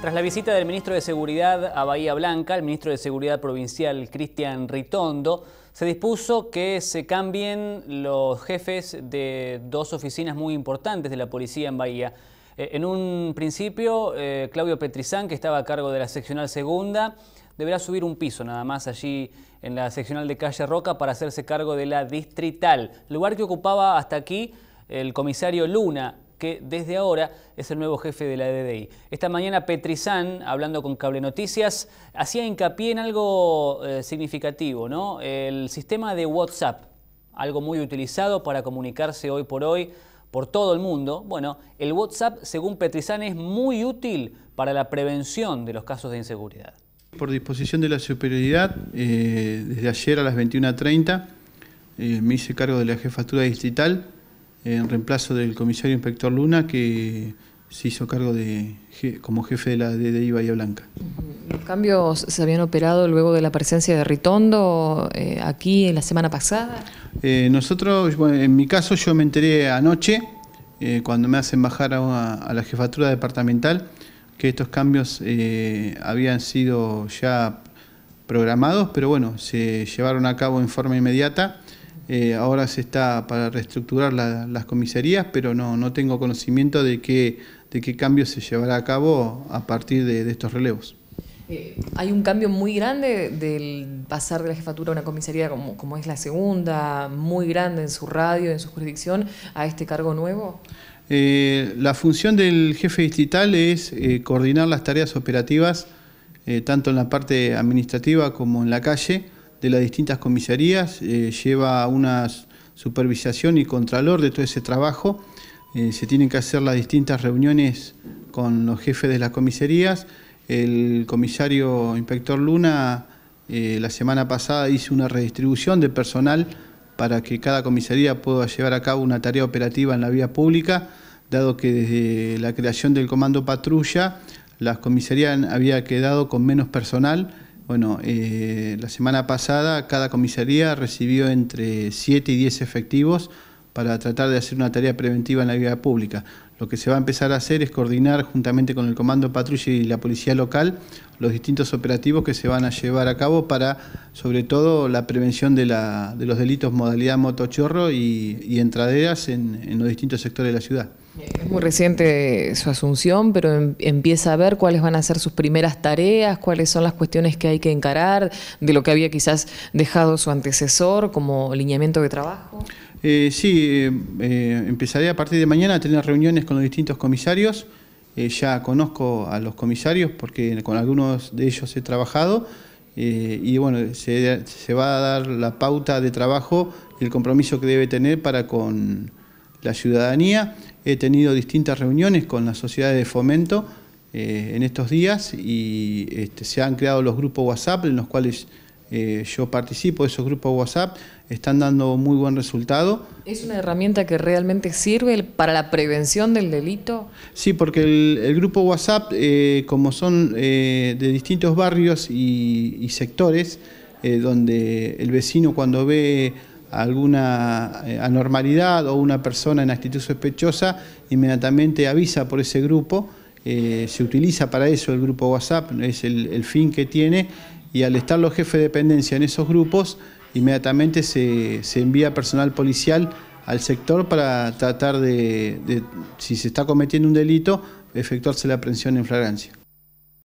Tras la visita del ministro de Seguridad a Bahía Blanca, el ministro de Seguridad Provincial Cristian Ritondo se dispuso que se cambien los jefes de dos oficinas muy importantes de la policía en Bahía. Eh, en un principio, eh, Claudio Petrizán, que estaba a cargo de la seccional segunda, deberá subir un piso nada más allí en la seccional de Calle Roca para hacerse cargo de la distrital, lugar que ocupaba hasta aquí el comisario Luna, que desde ahora es el nuevo jefe de la DDI. Esta mañana Petrizán, hablando con Cable Noticias, hacía hincapié en algo eh, significativo, ¿no? El sistema de WhatsApp, algo muy utilizado para comunicarse hoy por hoy por todo el mundo. Bueno, el WhatsApp, según Petrizán, es muy útil para la prevención de los casos de inseguridad. Por disposición de la superioridad, eh, desde ayer a las 21.30 eh, me hice cargo de la jefatura distrital en reemplazo del comisario inspector Luna que se hizo cargo de como jefe de la DDI Bahía Blanca. ¿Los cambios se habían operado luego de la presencia de Ritondo eh, aquí en la semana pasada? Eh, nosotros, en mi caso yo me enteré anoche, eh, cuando me hacen bajar a, la jefatura departamental, que estos cambios habían sido ya programados, pero bueno, se llevaron a cabo en forma inmediata eh, ahora se está para reestructurar las comisarías, pero no, tengo conocimiento de qué, de qué cambio se llevará a cabo a partir de, estos relevos. Eh, hay un cambio muy grande del pasar de la jefatura a una comisaría como, es la segunda, muy grande en su radio, en su jurisdicción, a este cargo nuevo. Eh, la función del jefe distrital es coordinar las tareas operativas, tanto en la parte administrativa como en la calle, de las distintas comisarías, eh, lleva una supervisación y contralor de todo ese trabajo. Eh, se tienen que hacer las distintas reuniones con los jefes de las comisarías. El comisario inspector Luna eh, la semana pasada hizo una redistribución de personal para que cada comisaría pueda llevar a cabo una tarea operativa en la vía pública, dado que desde la creación del comando patrulla las comisarías había quedado con menos personal. Bueno, eh, la semana pasada cada comisaría recibió entre 7 y 10 efectivos para tratar de hacer una tarea preventiva en la vida pública. Lo que se va a empezar a hacer es coordinar juntamente con el Comando Patrulla y la Policía Local los distintos operativos que se van a llevar a cabo para, sobre todo, la prevención de, los delitos modalidad motochorro y, y entraderas en los distintos sectores de la ciudad. Es muy reciente su asunción, pero em, empieza a ver cuáles van a ser sus primeras tareas, cuáles son las cuestiones que hay que encarar, de lo que había quizás dejado su antecesor como lineamiento de trabajo. Eh, sí, eh, eh, empezaré a partir de mañana a tener reuniones con los distintos comisarios. Eh, ya conozco a los comisarios porque con algunos de ellos he trabajado. y bueno, se, se, va a dar la pauta de trabajo y el compromiso que debe tener para con, la ciudadanía. He tenido distintas reuniones con las sociedades de fomento eh, en estos días y este, se han creado los grupos WhatsApp en los cuales eh, yo participo esos grupos WhatsApp, están dando muy buen resultado. ¿Es una herramienta que realmente sirve para la prevención del delito? Sí, porque el, grupo WhatsApp, eh, como son de distintos barrios y sectores, donde el vecino cuando ve alguna eh, anormalidad o una persona en actitud sospechosa, inmediatamente avisa por ese grupo, eh, se utiliza para eso el grupo WhatsApp, es el, fin que tiene, y al estar los jefes de dependencia en esos grupos, inmediatamente se, envía personal policial al sector para tratar de, si se está cometiendo un delito, efectuarse la aprehensión en flagrancia.